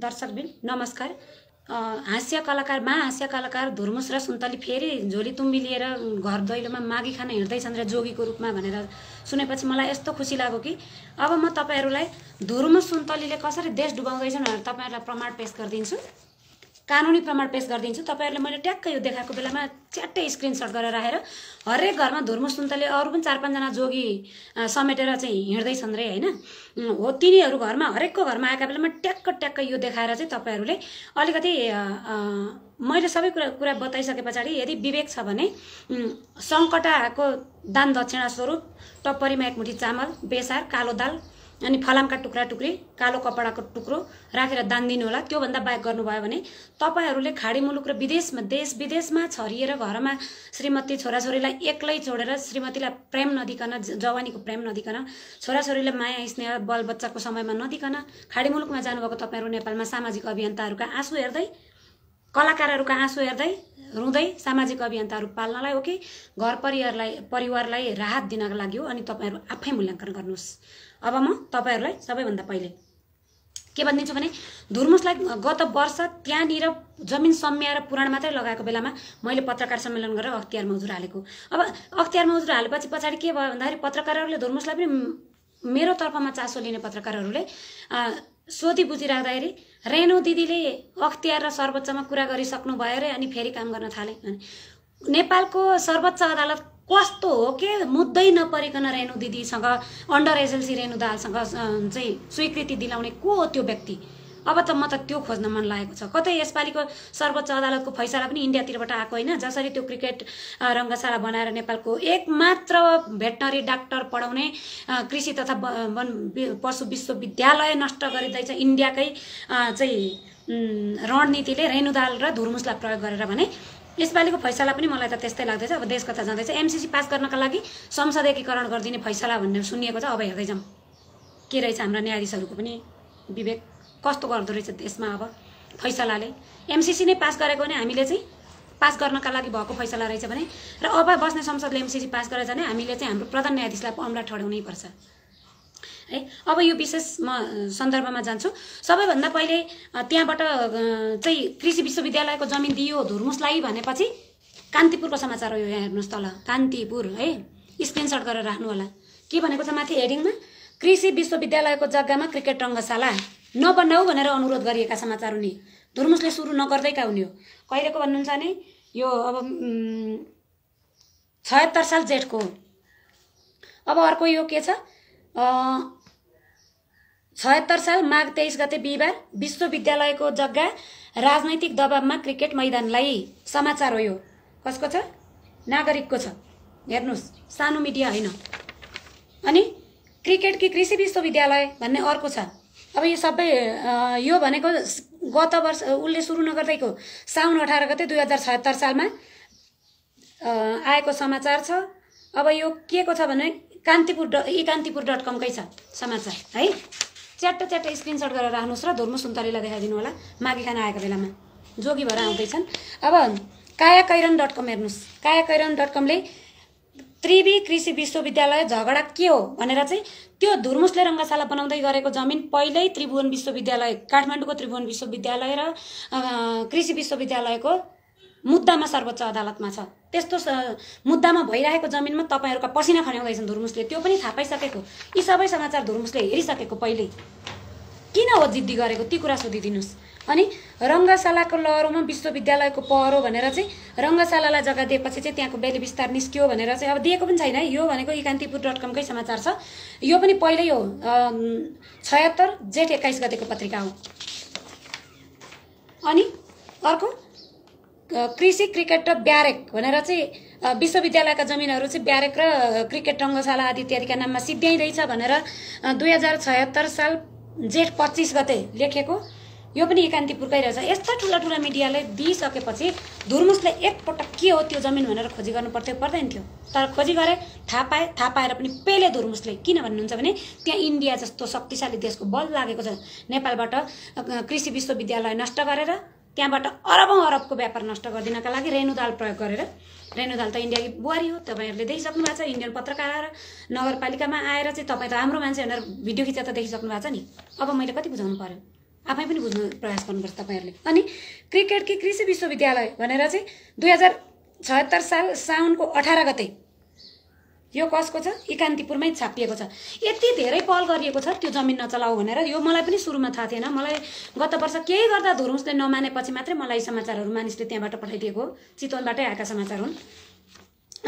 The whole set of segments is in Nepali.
दर्शकबिन नमस्कार हाँस्य कलाकार महाहाँस्य कलाकार धुर्मुस र सुन्तली फेरि झोली तुम्बी लिएर घर दैलोमा माघी खान हिँड्दैछन् र जोगीको रूपमा भनेर सुनेपछि मलाई यस्तो खुसी लाग्यो कि अब म तपाईँहरूलाई धुर्मुस सुन्तलीले कसरी देश डुबाउँदैछन् भनेर तपाईँहरूलाई प्रमाण पेस गरिदिन्छु कानुनी प्रमाण पेस गरिदिन्छु तपाईँहरूले मैले ट्याक्क यो देखाएको बेलामा च्याट्टै स्क्रिनसट गरेर राखेर हरेक घरमा धुर्मु सुन्तले अरू पनि चार पाँचजना जोगी समेटेर चाहिँ हिँड्दैछन् रे होइन हो तिनीहरू घरमा हरेकको घरमा आएका बेलामा ट्याक्क ट्याक्क यो देखाएर चाहिँ तपाईँहरूले अलिकति मैले सबै कुरा कुरा बताइसके पछाडि यदि विवेक छ भने सङ्कटाको दान दक्षिणा स्वरूप टप्परीमा एकमुठी चामल बेसार कालो दाल अनि फलामका टुक्रा टुक्री कालो कपडाको टुक्रो राखेर दान दिनुहोला त्योभन्दा बाहेक गर्नुभयो भने तपाईँहरूले खाडी मुलुक र विदेशमा देश विदेशमा छरिएर घरमा श्रीमती छोराछोरीलाई एक्लै छोडेर श्रीमतीलाई प्रेम नदिकन जवानीको प्रेम नदिकन छोराछोरीलाई माया स्नेह बलबच्चाको समयमा नदिकन खाडी मुलुकमा जानुभएको तपाईँहरू नेपालमा सामाजिक अभियन्ताहरूका आँसु हेर्दै कलाकारहरूको आँसु हेर्दै रुँदै सामाजिक अभियन्ताहरू पाल्नलाई ओके घर परिवारलाई परिवारलाई राहत दिनको लागि हो अनि तपाईँहरू आफै मूल्याङ्कन गर्नुहोस् अब म तपाईँहरूलाई सबैभन्दा पहिले के भनिदिन्छु भने धुर्मुसलाई गत वर्ष त्यहाँनिर जमिन सम्याएर पुराण मात्रै लगाएको बेलामा मैले पत्रकार सम्मेलन गरेर अख्तियार मजुर हालेको अब अख्तियार मजुर हालेपछि पछाडि के भयो भन्दाखेरि पत्रकारहरूले धुर्मुसलाई पनि मेरो तर्फमा चासो लिने पत्रकारहरूले सोधी बुझिराख्दाखेरि रेणु दिदीले अख्तियार र सर्वोच्चमा कुरा गरिसक्नु भयो अरे अनि फेरि काम गर्न थाले नेपालको सर्वोच्च अदालत कस्तो हो के मुद्दै नपरिकन रेणु दिदीसँग अन्डर एजेन्सी रेणु दालसँग चाहिँ स्वीकृति दिलाउने को हो त्यो व्यक्ति अब त म त त्यो खोज्न मन लागेको छ कतै यसपालिको सर्वोच्च अदालतको फैसला पनि इन्डियातिरबाट आएको होइन जसरी त्यो क्रिकेट रङ्गशाला बनाएर नेपालको एकमात्र भेटनरी डाक्टर पढाउने कृषि तथा वन पशु विश्वविद्यालय नष्ट गरिँदैछ इन्डियाकै चाहिँ रणनीतिले रेणुदाल र धुर्मुसलाई प्रयोग गरेर भने यसपालिको फैसला पनि मलाई त त्यस्तै लाग्दैछ अब देश कता जाँदैछ एमसिसी पास गर्नका लागि संसद एकीकरण गरिदिने फैसला भन्ने सुनिएको छ अब हेर्दै जाउँ के रहेछ हाम्रा न्यायाधीशहरूको पनि विवेक कस्तो गर्दो रहेछ देशमा अब फैसलाले एमसिसी नै पास गरेको भने हामीले चाहिँ पास गर्नका लागि भएको फैसला रहेछ भने र अब बस्ने संसदले एमसिसी पास गरेछ भने हामीले चाहिँ हाम्रो प्रधान न्यायाधीशलाई अमला ठड्याउनै पर्छ है अब यो विशेष म सन्दर्भमा जान्छु सबैभन्दा पहिले त्यहाँबाट चाहिँ कृषि विश्वविद्यालयको जमिन दियो धुर्मुसलाई भनेपछि कान्तिपुरको समाचार हो यो यहाँ हेर्नुहोस् तल कान्तिपुर है स्क्रिनसट गरेर राख्नु होला के भनेको छ माथि हेडिङमा कृषि विश्वविद्यालयको जग्गामा क्रिकेट रङ्गशाला नबनाऊ भनेर अनुरोध गरिएका समाचार हुने धुर्मुसले सुरु नगर्दैका हुने हो कहिलेको भन्नुहुन्छ भने यो अब छयत्तर साल जेठको अब अर्को यो के छ छयत्तर साल माघ तेइस गते बिहिबार विश्वविद्यालयको जग्गा राजनैतिक दबावमा क्रिकेट मैदानलाई समाचार हो यो कसको छ नागरिकको छ हेर्नुहोस् सानो मिडिया होइन अनि क्रिकेट कि कृषि विश्वविद्यालय भन्ने अर्को छ अब यो सबै यो भनेको गत वर्ष उसले सुरु नगर्दैको साउन अठार गते दुई हजार छत्तर सालमा आएको समाचार छ अब यो के को छ भने कान्तिपुर ड इ कान्तिपुर डट कमकै छ समाचार है च्याट्टा च्याट्टा स्क्रिनसट गरेर राख्नुहोस् र धुर्मु सुन्तलीलाई देखाइदिनु होला माघी खाना आएको बेलामा जोगी भएर आउँदैछन् अब काया कैरन डट कम हेर्नुहोस् काया कैरन डट कमले त्रिवी कृषि विश्वविद्यालय झगडा के हो भनेर चाहिँ त्यो धुर्मुसले रङ्गशाला बनाउँदै गरेको जमिन पहिल्यै त्रिभुवन विश्वविद्यालय काठमाडौँको त्रिभुवन विश्वविद्यालय र कृषि विश्वविद्यालयको मुद्दामा सर्वोच्च अदालतमा छ त्यस्तो मुद्दामा भइरहेको जमिनमा तपाईँहरूका पसिना खन्याउँदैछन् धुर्मुसले त्यो पनि थाहा पाइसकेको यी सबै समाचार धुर्मुसले हेरिसकेको पहिल्यै किन हो जिद्दी गरेको ती कुरा सोधिदिनुहोस् अनि रङ्गशालाको लहरोमा विश्वविद्यालयको पहरो भनेर चाहिँ रङ्गशालालाई जग्गा दिएपछि चाहिँ त्यहाँको बेली विस्तार निस्कियो भनेर चाहिँ अब दिएको पनि छैन है यो भनेको इकान्तिपुर डट कमकै समाचार छ यो पनि पहिल्यै हो छयत्तर जेठ एक्काइस गतेको पत्रिका हो अनि अर्को कृषि क्रिकेट र ब्यारेक भनेर चाहिँ विश्वविद्यालयका जमिनहरू चाहिँ ब्यारेक र क्रिकेट रङ्गशाला आदि इत्यादिका नाममा सिद्ध्याइँदैछ भनेर दुई हजार छयत्तर साल जेठ पच्चिस गते लेखेको यो पनि एकान्ति रहेछ यस्ता ठुला ठुला मिडियाले दिइसकेपछि धुर्मुसलाई एकपटक के हो त्यो जमिन भनेर खोजी गर्नु पर्थ्यो पर्दैन थियो तर खोजी गरे थाहा पाए थाहा पाएर पनि पहिले धुर्मुसले किन भन्नुहुन्छ भने त्यहाँ इन्डिया जस्तो शक्तिशाली देशको बल लागेको छ नेपालबाट कृषि विश्वविद्यालय नष्ट गरेर त्यहाँबाट अरबौँ अरबको व्यापार नष्ट गरिदिनका लागि रेणुदाल प्रयोग गरेर रेणुदाल त इन्डियाको बुहारी हो तपाईँहरूले देखिसक्नु भएको छ इन्डियन पत्रकार नगरपालिकामा आएर चाहिँ तपाईँ त राम्रो मान्छे भनेर भिडियो खिचेर त देखिसक्नु भएको छ नि अब मैले कति बुझाउनु पऱ्यो आफै पनि बुझ्नु प्रयास गर्नुपर्छ तपाईँहरूले अनि क्रिकेट कि कृषि विश्वविद्यालय भनेर चाहिँ दुई हजार साल साउनको अठार गते यो कसको छ इकान्तिपुरमै छापिएको छ यति धेरै पहल गरिएको छ त्यो जमिन नचलाऊ भनेर यो मलाई पनि सुरुमा थाहा थिएन मलाई गत वर्ष केही गर्दा धुरुसले नमानेपछि मात्रै मलाई समाचारहरू मानिसले त्यहाँबाट पठाइदिएको हो चितवनबाटै आएका समाचार हुन्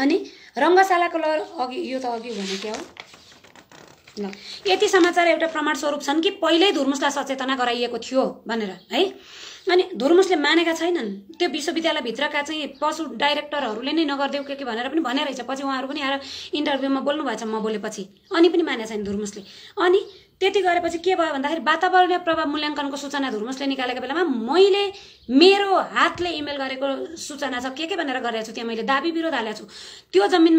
अनि रङ्गशालाको ल अघि यो त अघि भने क्या हो ल यति समाचार एउटा प्रमाण स्वरूप छन् कि पहिल्यै धुर्मुसलाई सचेतना गराइएको थियो भनेर है अनि धुर्मुसले मानेका छैनन् त्यो विश्वविद्यालयभित्रका चाहिँ पशु डाइरेक्टरहरूले नै नगरिदेऊ के के भनेर पनि भनेर रहेछ पछि उहाँहरू पनि आएर इन्टरभ्यूमा बोल्नुभएछ म बोलेपछि अनि पनि मानेका छैन धुर्मुसले अनि त्यति गरेपछि के भयो भन्दाखेरि वातावरणीय प्रभाव मूल्याङ्कनको सूचना धुर्मुसले निकालेको बेलामा मैले मेरो हातले इमेल गरेको सूचना छ के के भनेर गरेको छु त्यहाँ मैले दाबी विरोध हालेको छु त्यो जमिन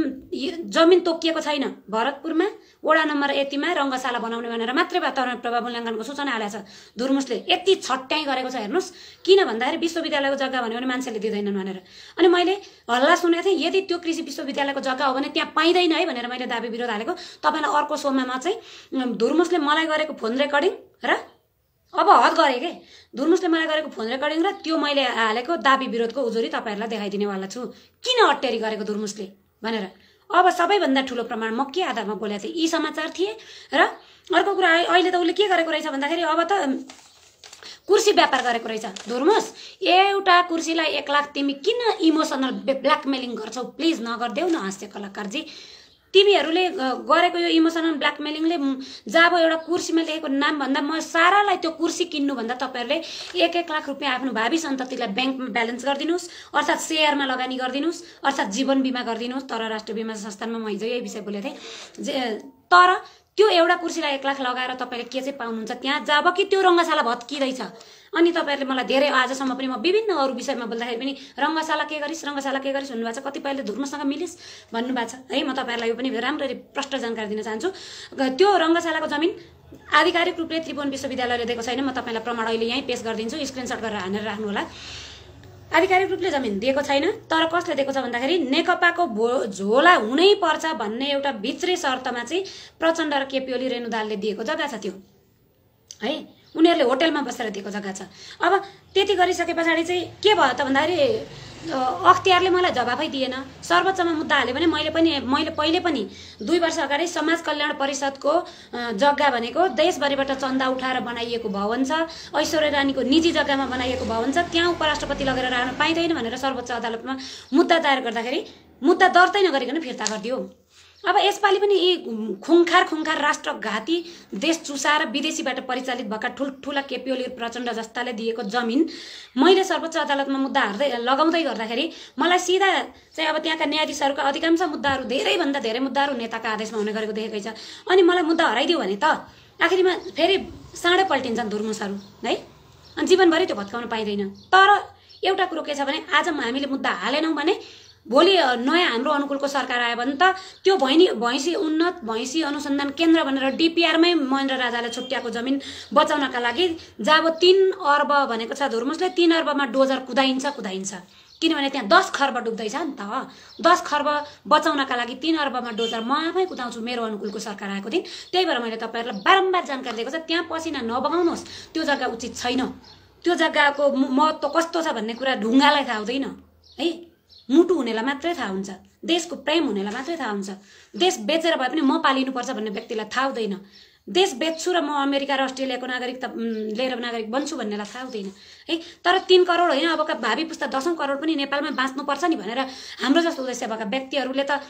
जमिन तोकिएको छैन भरतपुरमा वडा नम्बर यतिमा रङ्गशाला बनाउने भनेर मात्रै वातावरण प्रभाव मूल्याङ्कनको सूचना हालेको छ धुर्मुसले यति छट्याइ गरेको छ हेर्नुहोस् किन भन्दाखेरि विश्वविद्यालयको जग्गा भन्यो भने मान्छेले दिँदैनन् भनेर अनि मैले हल्ला सुनेको थिएँ यदि त्यो कृषि विश्वविद्यालयको जग्गा हो भने त्यहाँ पाइँदैन है भनेर मैले दाबी विरोध हालेको तपाईँलाई अर्को सोमा चाहिँ धुर्मुसले मलाई गरेको फोन रेकर्डिङ र अब हद गरेँ कि धुर्मुसले मलाई गरेको फोन रेकर्डिङ र त्यो मैले हालेको दाबी विरोधको उजुरी तपाईँहरूलाई देखाइदिनेवाला छु किन अट्टेरी गरेको दुर्मुसले भनेर अब सबैभन्दा ठुलो प्रमाण म के आधारमा बोलेको थिएँ यी समाचार थिए र अर्को कुरा अहिले त उसले के गरेको रहेछ भन्दाखेरि अब त कुर्सी व्यापार गरेको रहेछ धुर्मुस एउटा कुर्सीलाई एक लाख तिमी किन इमोसनल ब्ल्याकमेलिङ गर्छौ प्लिज नगरिदेऊ न हाँस्य कलाकारजी तिमीहरूले गरेको यो इमोसनल ब्ल्याकमेलिङले जाब एउटा कुर्सीमा लेखेको नामभन्दा म सारालाई त्यो कुर्सी किन्नुभन्दा तपाईँहरूले एक एक लाख रुपियाँ आफ्नो भावी सन्ततिलाई ब्याङ्कमा ब्यालेन्स गरिदिनुहोस् अर्थात् सेयरमा लगानी गरिदिनुहोस् अर्थात् जीवन बिमा गरिदिनुहोस् तर राष्ट्र बिमा संस्थानमा म हिजो यही विषय बोलेको थिएँ जे तर त्यो एउटा कुर्सीलाई एक लाख लगाएर तपाईँले के चाहिँ पाउनुहुन्छ त्यहाँ जब कि त्यो रङ्गशाला भत्किँदैछ अनि तपाईँहरूले मलाई धेरै आजसम्म पनि म विभिन्न अरू विषयमा बोल्दाखेरि पनि रङ्गशाला के गरिस् रङ्गशाला के गरिस् भन्नुभएको छ कतिपयले धुर्मसँग मिलिस् भन्नुभएको छ है म तपाईँहरूलाई यो पनि राम्ररी प्रष्ट जानकारी दिन चाहन्छु त्यो रङ्गशालाको जमिन आधिकारिक रूपले त्रिभुवन विश्वविद्यालयले दिएको छैन म तपाईँलाई प्रमाण अहिले यहीँ पेस गरिदिन्छु स्क्रिनसट गरेर हानेर होला आधिकारिक रूपले जमिन दिएको छैन तर कसले दिएको छ भन्दाखेरि नेकपाको भो झोला पर्छ भन्ने एउटा भित्री शर्तमा चाहिँ प्रचण्ड र केपी ओली रेणुदालले दिएको जग्गा छ त्यो है उनीहरूले होटेलमा बसेर दिएको जग्गा छ अब त्यति गरिसके पछाडि चाहिँ के भयो त भन्दाखेरि अख्तियारले मलाई जवाफै दिएन सर्वोच्चमा मुद्दा हाल्यो भने मैले पनि मैले पहिले पनि दुई वर्ष अगाडि समाज कल्याण परिषदको जग्गा भनेको देशभरिबाट चन्दा उठाएर बनाइएको भवन छ ऐश्वर्य रानीको निजी जग्गामा बनाइएको भवन छ त्यहाँ उपराष्ट्रपति लगेर राख्न पाइँदैन भनेर सर्वोच्च अदालतमा मुद्दा दायर गर्दाखेरि मुद्दा दर्तै नगरिकन फिर्ता गरिदियो अब यसपालि पनि यी खुङखार खुङखार राष्ट्रघाती देश चुसाएर विदेशीबाट परिचालित भएका ठुल्ठुला केपिओली प्रचण्ड जस्ताले दिएको जमिन मैले सर्वोच्च अदालतमा मुद्दा हार्दै लगाउँदै गर्दाखेरि मलाई सिधा चाहिँ अब त्यहाँका न्यायाधीशहरूका अधिकांश मुद्दाहरू धेरैभन्दा धेरै मुद्दाहरू नेताका आदेशमा हुने गरेको देखेकै छ अनि मलाई मुद्दा हराइदियो भने त आखिरीमा फेरि साँडै पल्टिन्छन् धुर्मुसहरू है अनि जीवनभरि त्यो भत्काउन पाइँदैन तर एउटा कुरो के छ भने आज हामीले मुद्दा हालेनौँ भने भोलि नयाँ हाम्रो अनुकूलको सरकार आयो भने त त्यो भैनी भैँसी उन्नत भैँसी अनुसन्धान केन्द्र भनेर डिपिआरमै महेन्द्र राजाले छुट्याएको जमिन बचाउनका लागि जब तिन अर्ब भनेको छ धुर्मुसले तिन अर्बमा डोजर कुदाइन्छ कुदाइन्छ किनभने त्यहाँ दस खर्ब डुब्दैछ नि त दस खर्ब बचाउनका लागि तिन अर्बमा डोजर म आफै कुदाउँछु मेरो अनुकूलको सरकार आएको दिन त्यही भएर मैले तपाईँहरूलाई बारम्बार जानकारी दिएको छ त्यहाँ पसिना नबगाउनुहोस् त्यो जग्गा उचित छैन त्यो जग्गाको महत्त्व कस्तो छ भन्ने कुरा ढुङ्गालाई थाहा हुँदैन है मुटु हुनेलाई मात्रै थाहा हुन्छ देशको प्रेम हुनेलाई मात्रै थाहा हुन्छ देश बेचेर भए पनि म पालिनुपर्छ भन्ने व्यक्तिलाई थाहा हुँदैन देश बेच्छु र म अमेरिका र अस्ट्रेलियाको नागरिक त लिएर नागरिक बन्छु भन्नेलाई थाहा हुँदैन है तर तिन करोड होइन अबका भावी पुस्ता दसौँ करोड पनि नेपालमा बाँच्नुपर्छ नि भनेर हाम्रो जस्तो उद्देश्य भएका व्यक्तिहरूले त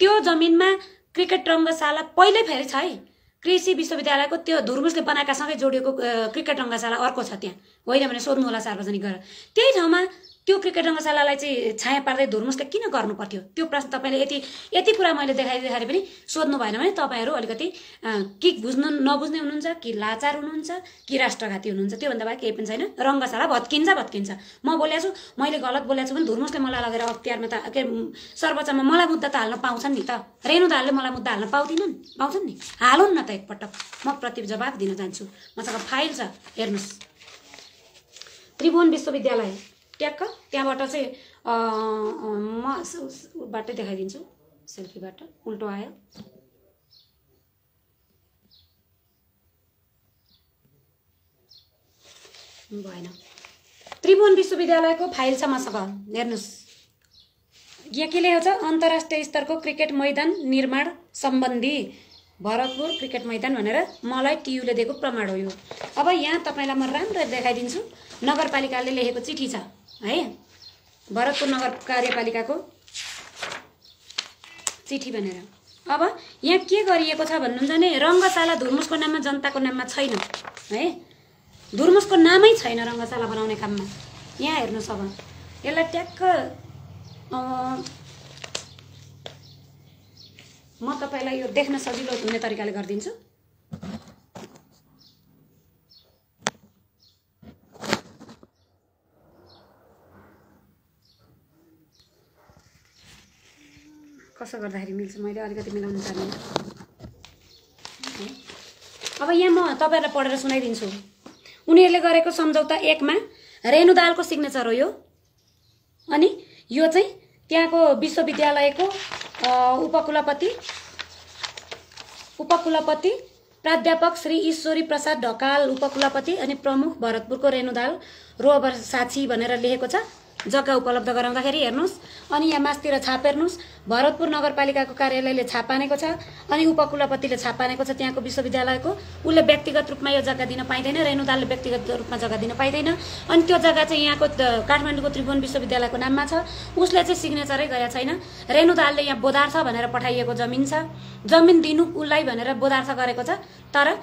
त्यो जमिनमा क्रिकेट रङ्गशाला पहिल्यै फेरि छ है कृषि विश्वविद्यालयको त्यो धुर्मुसले बनाएकासँगै जोडिएको क्रिकेट रङ्गशाला अर्को छ त्यहाँ होइन भने सोध्नु होला सार्वजनिक गरेर त्यही ठाउँमा त्यो क्रिकेट रङ्गशालालाई चाहिँ छाया पार्दै धुर्मुसले किन गर्नु पर्थ्यो त्यो प्रश्न तपाईँले यति यति कुरा मैले देखाइदिँदाखेरि पनि सोध्नु भएन भने तपाईँहरू अलिकति कि बुझ्नु नबुझ्ने हुनुहुन्छ कि लाचार हुनुहुन्छ कि राष्ट्रघाती हुनुहुन्छ त्योभन्दा बाहेक केही पनि छैन रङ्गशाला भत्किन्छ भत्किन्छ म बोलेको छु मैले गलत बोलेको छु भने धुर्मुसले मलाई लगेर अख्तियारमा त के सर्वोच्चमा मलाई मुद्दा त हाल्न पाउँछन् नि त रेणु दालले मलाई मुद्दा हाल्न पाउँदिनन् पाउँछन् नि हालौँ न त एकपटक म प्रति जवाब दिन जान्छु मसँग फाइल छ हेर्नुहोस् त्रिभुवन विश्वविद्यालय ट्याक्क त्यहाँबाट चाहिँ म बाटै देखाइदिन्छु सेल्फीबाट उल्टो आयो भएन त्रिभुवन विश्वविद्यालयको फाइल छ मसँग हेर्नुहोस् यहाँ के लेखेको छ अन्तर्राष्ट्रिय स्तरको क्रिकेट मैदान निर्माण सम्बन्धी भरतपुर क्रिकेट मैदान भनेर मलाई टियुले दिएको प्रमाण हो यो अब यहाँ तपाईँलाई म राम्रो देखाइदिन्छु नगरपालिकाले लेखेको चिठी छ है भरतपुर नगर कार्यपालिकाको चिठी भनेर अब यहाँ के गरिएको छ भन्नुहुन्छ भने रङ्गशाला धुर्मुसको नाममा जनताको नाममा छैन है धुर्मुसको नामै छैन रङ्गशाला बनाउने काममा यहाँ हेर्नुहोस् अब यसलाई ट्याक्क म तपाईँलाई यो देख्न सजिलो हुने तरिकाले गरिदिन्छु कसो गर्दाखेरि मिल्छ मैले अलिकति मिलाउनु पर्ने अब यहाँ म तपाईँहरूलाई पढेर सुनाइदिन्छु उनीहरूले गरेको सम्झौता एकमा रेणु दालको सिग्नेचर हो यो अनि यो चाहिँ त्यहाँको विश्वविद्यालयको उपकुलपति उपकुलपति प्राध्यापक श्री ईश्वरी प्रसाद ढकाल उपकुलपति अनि प्रमुख भरतपुरको रेणुदाल रोबर साक्षी भनेर लेखेको छ जग्गा उपलब्ध गराउँदाखेरि हेर्नुहोस् अनि यहाँ मासतिर छाप हेर्नुहोस् भरतपुर नगरपालिकाको कार्यालयले छापानेको छ अनि उपकुलपतिले छापानेको छ त्यहाँको विश्वविद्यालयको उसले व्यक्तिगत रूपमा यो जग्गा दिन पाइँदैन रेणुदालले व्यक्तिगत रूपमा जग्गा दिन पाइँदैन अनि त्यो जग्गा चाहिँ यहाँको काठमाडौँको त्रिभुवन विश्वविद्यालयको नाममा छ उसले चाहिँ सिग्नेचरै गरेको छैन रेणुदालले यहाँ बोधार्थ भनेर पठाइएको जमिन छ जमिन दिनु उसलाई भनेर बोधार्थ गरेको छ तर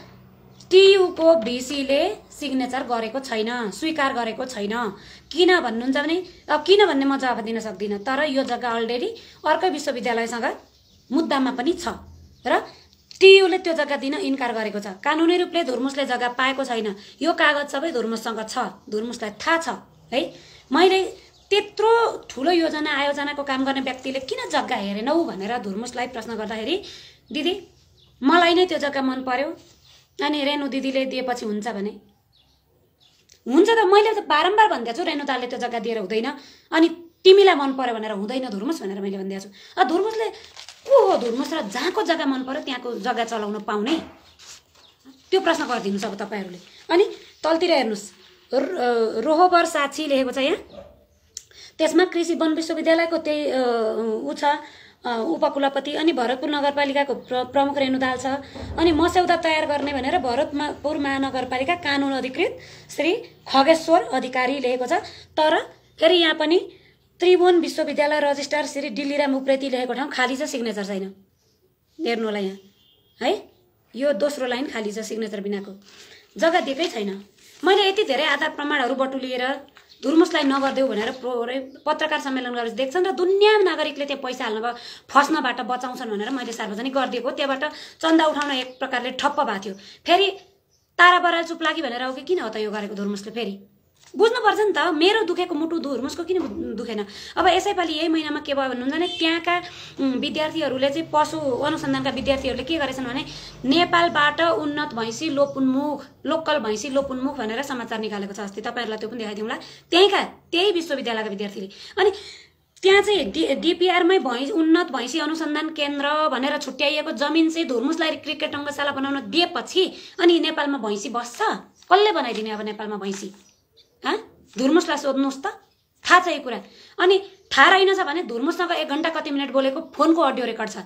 टियुको भिसीले सिग्नेचर गरेको छैन स्वीकार गरेको छैन किन भन्नुहुन्छ भने अब किन भन्ने म जवाब दिन सक्दिनँ तर यो जग्गा अलरेडी अर्कै विश्वविद्यालयसँग मुद्दामा पनि छ र टियुले त्यो जग्गा दिन इन्कार गरेको छ कानुनी रूपले धुर्मुसले जग्गा पाएको छैन यो कागज सबै धुर्मुससँग छ धुर्मुसलाई थाहा छ है मैले त्यत्रो ठुलो योजना आयोजनाको काम गर्ने व्यक्तिले किन जग्गा हेरेनौ भनेर धुर्मुसलाई प्रश्न गर्दाखेरि दिदी मलाई नै त्यो जग्गा मन पर्यो अनि रेणु दिदीले दिएपछि हुन्छ भने हुन्छ त मैले त बारम्बार भनिदिएको छु रेणु त्यो जग्गा दिएर हुँदैन अनि तिमीलाई मन पऱ्यो भनेर हुँदैन धुर्मुस भनेर मैले भनिदिएको छु धुर्मुसले को हो धुर्मुस र जहाँको जग्गा मन पऱ्यो त्यहाँको जग्गा चलाउन पाउने त्यो प्रश्न गरिदिनुहोस् अब तपाईँहरूले अनि तलतिर हेर्नुहोस् रोहोबर साक्षी लेखेको छ यहाँ त्यसमा कृषि वन विश्वविद्यालयको त्यही ऊ छ उपकुलपति अनि भरतपुर नगरपालिकाको प्र प्रमुख रेणुदाल छ अनि मस्यौदा तयार गर्ने भनेर भरतपुर महानगरपालिका कानुन अधिकृत श्री खगेश्वर अधिकारी लेखेको छ तर फेरि यहाँ पनि त्रिभुवन विश्वविद्यालय रजिस्ट्रार श्री डिल्लीराम उप्रेती लेखेको ठाउँ खाली छ सिग्नेचर छैन हेर्नु होला यहाँ है यो दोस्रो लाइन खाली छ सिग्नेचर बिनाको जग्गा दिएकै छैन मैले यति धेरै आधार प्रमाणहरू बटुलिएर धुर्मुसलाई नगरिदेऊ भनेर प्रोरे पत्रकार सम्मेलन गरेर देख्छन् र दुनियाँ नागरिकले त्यो पैसा हाल्न फस्नबाट बचाउँछन् भनेर मैले सार्वजनिक गरिदिएको त्यहाँबाट चन्दा उठाउन एक प्रकारले ठप्प भएको थियो फेरि तारा बराल चुप लागि भनेर हो कि किन हो त यो गरेको धुर्मुसले फेरि बुझ्नुपर्छ नि त मेरो दुखेको मुटु धुर मुसको किन दुखेन अब यसैपालि यही महिनामा के भयो भन्नुहुन्छ भने त्यहाँका विद्यार्थीहरूले चाहिँ पशु अनुसन्धानका विद्यार्थीहरूले के गरेछन् भने नेपालबाट उन्नत भैँसी लोपोन्मुख लोकल भैँसी लोपोन्मुख भनेर समाचार निकालेको छ अस्ति तपाईँहरूलाई त्यो पनि देखाइदिउँला त्यहीँका त्यही विश्वविद्यालयका विद्यार्थीले अनि त्यहाँ चाहिँ डि डिपिआरमै भैँ उन्नत भैँसी अनुसन्धान केन्द्र भनेर छुट्याइएको जमिन चाहिँ धुर्मुसलाई क्रिकेट रङ्गशाला बनाउन दिएपछि अनि नेपालमा भैँसी बस्छ कसले बनाइदिने अब नेपालमा भैँसी धुर्मुसलाई सोध्नुहोस् त थाहा छ यो कुरा अनि थाहा रहेनछ भने धुर्मुसँग एक घन्टा कति मिनट बोलेको फोनको अडियो रेकर्ड छ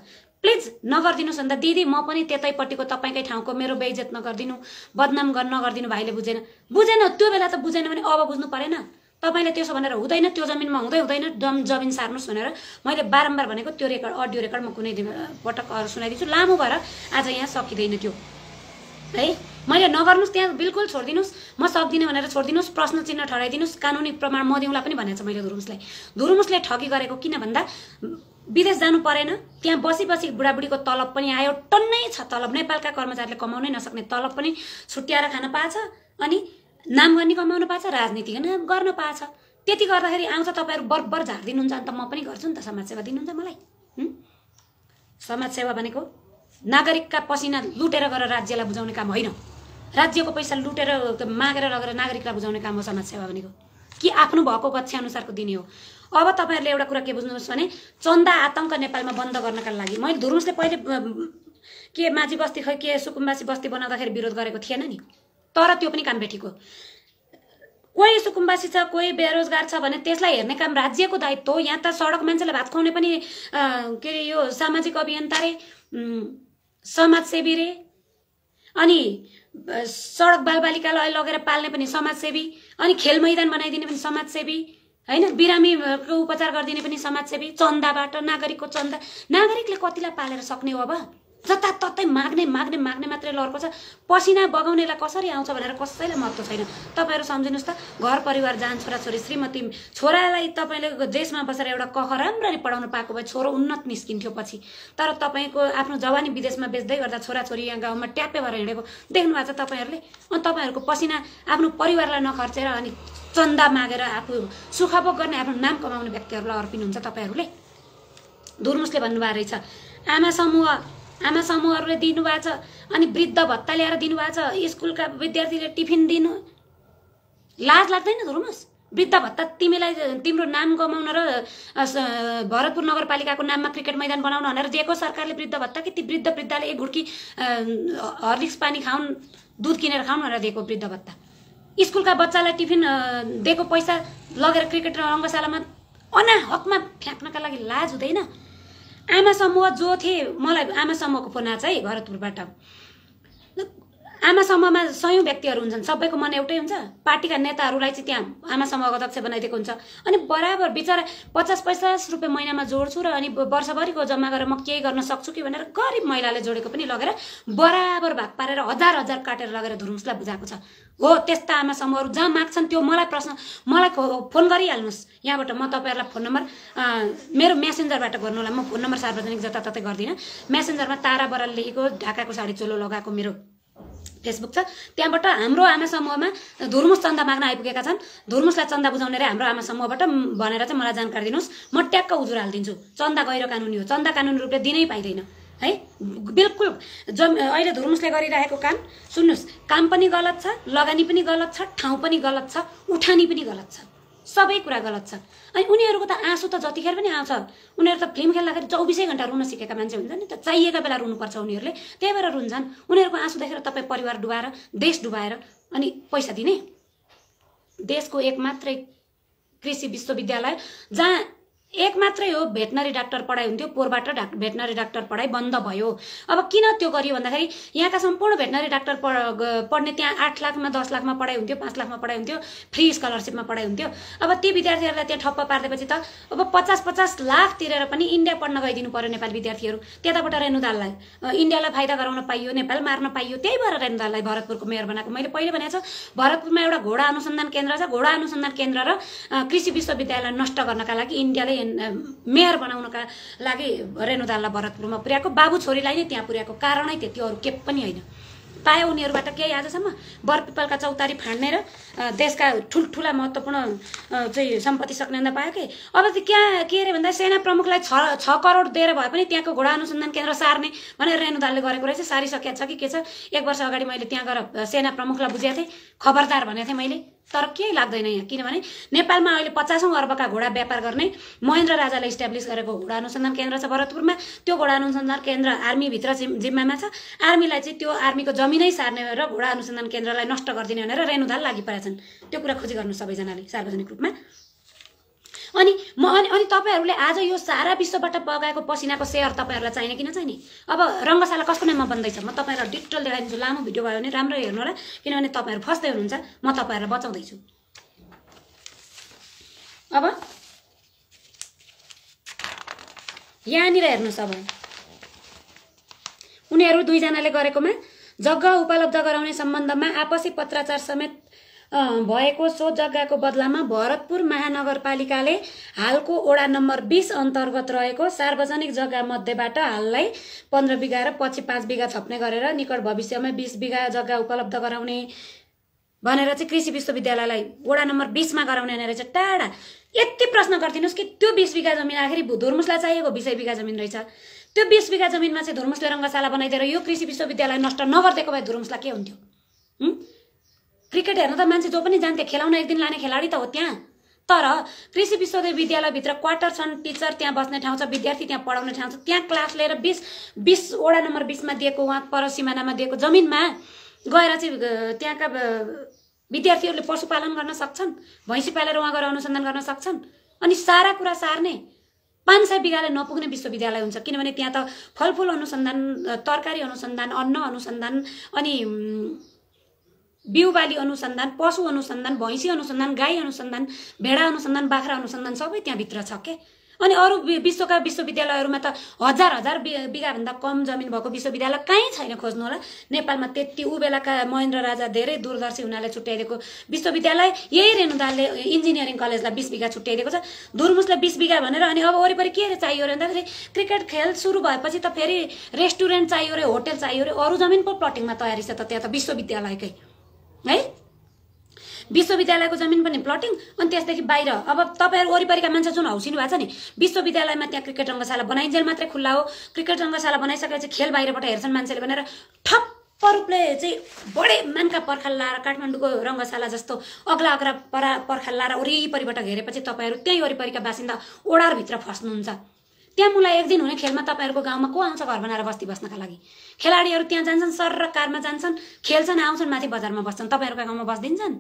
प्लिज नगरिदिनुहोस् अन्त दिदी म पनि त्यतैपट्टिको तपाईँकै ठाउँको मेरो बेइज्जत नगरिदिनु बदनाम गर्न नगरिदिनु भाइले बुझेन बुझेन त्यो बेला त बुझेन भने अब बुझ्नु परेन तपाईँले त्यसो भनेर हुँदैन त्यो जमिनमा हुँदै हुँदैन जम जमिन सार्नुहोस् भनेर मैले बारम्बार भनेको त्यो रेकर्ड अडियो रेकर्ड म कुनै दिन पटक सुनाइदिन्छु लामो भएर आज यहाँ सकिँदैन त्यो है मैले नगर्नुहोस् त्यहाँ बिल्कुल छोडिदिनुहोस् म सक्दिनँ भनेर छोडिदिनुहोस् प्रश्न चिन्ह ठहराइदिनुहोस् कानुनी प्रमाण म दिउँला पनि भनेको छ मैले धुरुमुसलाई धुरुमुसले ठगी गरेको किन भन्दा विदेश जानु परेन त्यहाँ बसी बसी बुढाबुढीको तलब पनि आयो टन्नै छ तलब नेपालका कर्मचारीले कमाउनै नसक्ने तलब पनि छुट्याएर खान पाएछ अनि नाम गर्ने कमाउन पाएछ राजनीति गर्न पाएछ त्यति गर्दाखेरि आउँछ तपाईँहरू बरबर झारिदिनुहुन्छ अन्त म पनि गर्छु नि त समाजसेवा दिनुहुन्छ मलाई समाजसेवा भनेको नागरिकका पसिना लुटेर गएर राज्यलाई बुझाउने काम होइन राज्यको पैसा लुटेर मागेर लगेर नागरिकलाई बुझाउने काम हो समाजसेवा भनेको कि आफ्नो भएको अनुसारको दिने हो अब तपाईँहरूले एउटा कुरा के बुझ्नुहोस् भने चन्दा आतङ्क नेपालमा बन्द गर्नका लागि मैले धुरुसले पहिले के माझी बस्ती खै के सुकुम्बासी बस्ती बनाउँदाखेरि विरोध गरेको थिएन नि तर त्यो पनि काम भेटेको कोही सुकुम्बासी छ कोही बेरोजगार छ भने त्यसलाई हेर्ने काम राज्यको दायित्व हो यहाँ त सडक मान्छेलाई भात खुवाउने पनि के अरे यो सामाजिक अभियन्ता रे समाजसेवी रे अनि सडक बालबालिकालाई लगेर पाल्ने पनि समाजसेवी अनि खेल मैदान बनाइदिने पनि समाजसेवी होइन बिरामीको उपचार गरिदिने पनि समाजसेवी चन्दाबाट नागरिकको चन्दा नागरिकले कतिलाई पालेर सक्ने हो अब जताततै माग्ने माग्ने माग्ने मात्रै लड्को छ पसिना बगाउनेलाई कसरी आउँछ भनेर कसैलाई महत्त्व छैन तपाईँहरू सम्झिनुहोस् त घर परिवार जान छोरा छोरी श्रीमती छोरालाई तपाईँले देशमा बसेर एउटा कख राम्ररी पढाउनु पाएको भए छोरो उन्नत निस्किन्थ्यो पछि तर तपाईँको आफ्नो जवानी विदेशमा बेच्दै गर्दा छोराछोरी यहाँ गाउँमा ट्यापे भएर हिँडेको देख्नु भएको छ तपाईँहरूले अनि तपाईँहरूको पसिना आफ्नो परिवारलाई नखर्चेर अनि चन्दा मागेर आफू सुखभोग गर्ने आफ्नो नाम कमाउने व्यक्तिहरूलाई अर्पिनुहुन्छ तपाईँहरूले दुर्मुसले भन्नुभएको रहेछ आमा समूह आमा समूहहरूले दिनुभएको छ अनि वृद्ध भत्ता ल्याएर दिनुभएको छ स्कुलका विद्यार्थीले टिफिन दिनु लाज लाग्दैन धुर्नुहोस् वृद्ध भत्ता तिमीलाई तिम्रो नाम गमाउन र भरतपुर नगरपालिकाको नाममा क्रिकेट मैदान बनाउन भनेर दिएको सरकारले वृद्ध भत्ता कि ती वृद्ध वृद्धले एक घुड्की हर्लिक्स पानी खाउन् दुध किनेर खाउन् भनेर दिएको वृद्ध भत्ता स्कुलका बच्चालाई टिफिन दिएको पैसा लगेर क्रिकेट रङ्गशालामा अना हकमा फ्याँक्नका लागि लाज हुँदैन आमा समूह जो थिए मलाई आमा समूहको फोन आएछ है भरतपुरबाट आमासम्ममा सयौँ व्यक्तिहरू हुन्छन् सबैको मन एउटै हुन्छ पार्टीका नेताहरूलाई चाहिँ त्यहाँ आमासम्मको अध्यक्ष बनाइदिएको हुन्छ अनि बराबर बिचरा पचास पचास रुपियाँ महिनामा जोड्छु र अनि वर्षभरिको जम्मा गरेर म केही गर्न सक्छु कि भनेर गरिब महिलाले जोडेको पनि लगेर बराबर भाग पारेर हजार हजार काटेर लगेर धुरुम्सलाई बुझाएको छ हो त्यस्ता आमा समूहहरू जहाँ माग्छन् त्यो मलाई प्रश्न मलाई फोन गरिहाल्नुहोस् यहाँबाट म तपाईँहरूलाई फोन नम्बर मेरो म्यासेन्जरबाट होला म फोन नम्बर सार्वजनिक जताततै गर्दिनँ म्यासेन्जरमा तारा बराल लेखेको ढाकाको साडी चोलो लगाएको मेरो फेसबुक छ त्यहाँबाट हाम्रो आमा समूहमा धुर्मुस चन्दा माग्न आइपुगेका छन् धुर्मुसलाई चन्दा बुझाउने र हाम्रो आमा समूहबाट भनेर चाहिँ मलाई जानकारी दिनुहोस् म ट्याक्क उजुर हालिदिन्छु चन्दा गहिरो कानुनी हो चन्दा कानुनी रूपले दिनै पाइँदैन है बिल्कुल जम अहिले धुर्मुसले गरिरहेको काम सुन्नुहोस् काम पनि गलत छ लगानी पनि गलत छ ठाउँ पनि गलत छ उठानी पनि गलत छ सबै कुरा गलत छ अनि उनीहरूको त आँसु त जतिखेर पनि आउँछ उनीहरू त फिल्म खेल्दाखेरि चौबिसै घन्टा रुन सिकेका मान्छे हुन्छ नि त चाहिएको बेला रुनुपर्छ उनीहरूले त्यही भएर रुन्छन् उनीहरूको आँसु देखेर तपाईँ परिवार डुबाएर देश डुबाएर अनि पैसा दिने देशको एक मात्रै कृषि विश्वविद्यालय जहाँ एक मात्रै हो भेटनरी डाक्टर पढाइ हुन्थ्यो पोहोरबाट डाक् भेटनरी डाक्टर पढाइ बन्द भयो अब किन त्यो गरियो भन्दाखेरि यहाँका सम्पूर्ण भेटनरी डाक्टर पढ्ने त्यहाँ आठ लाखमा दस लाखमा पढाइ हुन्थ्यो पाँच लाखमा पढाइ हुन्थ्यो फ्री स्कलरसिपमा पढाइ हुन्थ्यो अब ती विद्यार्थीहरूलाई त्यहाँ ठप्प पारिदिएपछि त अब पचास पचास लाख तिरेर पनि इन्डिया पढ्न गइदिनु पर्यो नेपाल विद्यार्थीहरू त्यताबाट रेणुदाललाई इन्डियालाई फाइदा गराउन पाइयो नेपाल मार्न पाइयो त्यही भएर रेणुदाललाई भरतपुरको मेयर बनाएको मैले पहिले भनेको छ भरतपुरमा एउटा घोडा अनुसन्धान केन्द्र छ घोडा अनुसन्धान केन्द्र र कृषि विश्वविद्यालय नष्ट गर्नका लागि इन्डियाले मेयर बनाउनका लागि रेणुदाललाई भरतपुरमा पुर्याएको बाबु छोरीलाई नै त्यहाँ पुर्याएको कारणै त्यति अरू के पनि होइन पायो उनीहरूबाट केही आजसम्म बरपिपलका चौतारी फाँड्ने र देशका ठुल्ठुला महत्त्वपूर्ण चाहिँ सम्पत्ति सक्नेन्दा पायो कि अब त्यो के अरे भन्दा सेना प्रमुखलाई छ छ करोड दिएर भए पनि त्यहाँको घोडा अनुसन्धान केन्द्र सार्ने भनेर रेणुदालले गरेको रहेछ सारिसकेको छ कि के छ एक वर्ष अगाडि मैले त्यहाँ गएर सेना प्रमुखलाई बुझेको थिएँ खबरदार भनेको थिएँ मैले तर केही लाग्दैन यहाँ किनभने नेपालमा अहिले पचासौँ अर्बका घोडा व्यापार गर्ने महेन्द्र राजाले इस्ट्याब्लिस गरेको घोडा अनुसन्धान केन्द्र छ भरतपुरमा त्यो घोडा अनुसन्धान केन्द्र आर्मीभित्र जिम्मामा छ आर्मीलाई चाहिँ त्यो आर्मीको जमिनै सार्ने र घोडा अनुसन्धान केन्द्रलाई नष्ट गरिदिने भनेर रेणुधाल लागि परेछन् त्यो कुरा खोजी गर्नु सबैजनाले सार्वजनिक रूपमा अनि म अनि अनि तपाईँहरूले आज यो सारा विश्वबाट बगाएको पसिनाको सेयर तपाईँहरूलाई चाहिने किन चाहिने अब रङ्गशाला कसको नाममा बन्दैछ म तपाईँहरूलाई डिटेल देखाइदिन्छु लामो भिडियो भयो भने राम्रो हेर्नु होला किनभने तपाईँहरू फस्दै हुनुहुन्छ म तपाईँहरूलाई बचाउँदैछु अब यहाँनिर हेर्नुहोस् अब उनीहरू दुईजनाले गरेकोमा जग्गा उपलब्ध गराउने सम्बन्धमा आपसी पत्राचार समेत भएको सो जग्गाको बदलामा भरतपुर महानगरपालिकाले हालको ओडा नम्बर बिस अन्तर्गत रहेको सार्वजनिक जग्गा मध्येबाट हाललाई पन्ध्र बिघा र पछि पाँच बिघा छप्ने गरेर निकट भविष्यमा बिस बिघा जग्गा उपलब्ध गराउने भनेर चाहिँ कृषि विश्वविद्यालयलाई वडा नम्बर बिसमा गराउने भनेर चाहिँ टाढा यति प्रश्न गरिदिनुहोस् कि त्यो बिस बिघा जमिन आखिरी धुर्मुसलाई चाहिएको बिसै बिघा जमिन रहेछ त्यो बिस बिघा जमिनमा चाहिँ धुर्मुसले रङ्गशाला बनाइदिएर यो कृषि विश्वविद्यालय नष्ट नगरिदिएको भए धुर्मुसलाई के हुन्थ्यो क्रिकेट हेर्न त मान्छे जो पनि जान्थे खेलाउन एक दिन लाने खेलाडी त हो त्यहाँ तर कृषि विश्वविद्यालयभित्र क्वार्टर छन् टिचर त्यहाँ बस्ने ठाउँ छ विद्यार्थी त्यहाँ पढाउने ठाउँ छ त्यहाँ क्लास लिएर बिस बिस वडा नम्बर बिसमा दिएको उहाँ पर सिमानामा दिएको जमिनमा गएर चाहिँ त्यहाँका विद्यार्थीहरूले पशुपालन गर्न सक्छन् भैँसी पालेर उहाँ गएर अनुसन्धान गर्न सक्छन् अनि सारा कुरा सार्ने पाँच सय बिघाले नपुग्ने विश्वविद्यालय हुन्छ किनभने त्यहाँ त फलफुल अनुसन्धान तरकारी अनुसन्धान अन्न अनुसन्धान अनि बिउ बाली अनुसन्धान पशु अनुसन्धान भैँसी अनुसन्धान गाई अनुसन्धान भेडा अनुसन्धान बाख्रा अनुसन्धान सबै त्यहाँभित्र छ के अनि अरू विश्वका विश्वविद्यालयहरूमा त हजार हजार बिघाभन्दा कम जमिन भएको विश्वविद्यालय कहीँ छैन खोज्नु होला नेपालमा त्यति ऊ बेलाका महेन्द्र राजा धेरै दूरदर्शी हुनाले छुट्याइदिएको विश्वविद्यालय यही रेणुदालले इन्जिनियरिङ कलेजलाई बिस बिघा छुट्याइदिएको छ धुर्मुसलाई बिस बिघा भनेर अनि अब वरिपरि के चाहियो अरे भन्दाखेरि क्रिकेट खेल सुरु भएपछि त फेरि रेस्टुरेन्ट चाहियो अरे होटल चाहियो अरे अरू जमिन पो प्लटिङमा तयारी छ त त्यहाँ त विश्वविद्यालयकै है विश्वविद्यालयको जमिन पनि प्लटिङ अनि त्यसदेखि बाहिर अब तपाईँहरू वरिपरिका मान्छे जुन हौसिनु भएको छ नि विश्वविद्यालयमा त्यहाँ क्रिकेट रङ्गशाला बनाइन्जेल मात्रै खुल्ला हो क्रिकेट रङ्गशाला बनाइसकेपछि खेल बाहिरबाट हेर्छन् मान्छेले भनेर ठप्प रूपले चाहिँ बढे मानका पर्खाल लाएर काठमाडौँको रङ्गशाला जस्तो अग्ला अग्ला परा पर्खाल लाएर वरिपरिबाट घेरेपछि तपाईँहरू त्यहीँ वरिपरिका बासिन्दा ओडारभित्र फस्नुहुन्छ त्यहाँ मुलाई एक दिन हुने खेलमा तपाईँहरूको गाउँमा को आउँछ घर बनाएर बस्ती बस्नका लागि खेलाडीहरू त्यहाँ जान्छन् सर र कारमा जान्छन् खेल्छन् आउँछन् माथि बजारमा बस्छन् तपाईँहरूको गाउँमा बस्दिन्छन्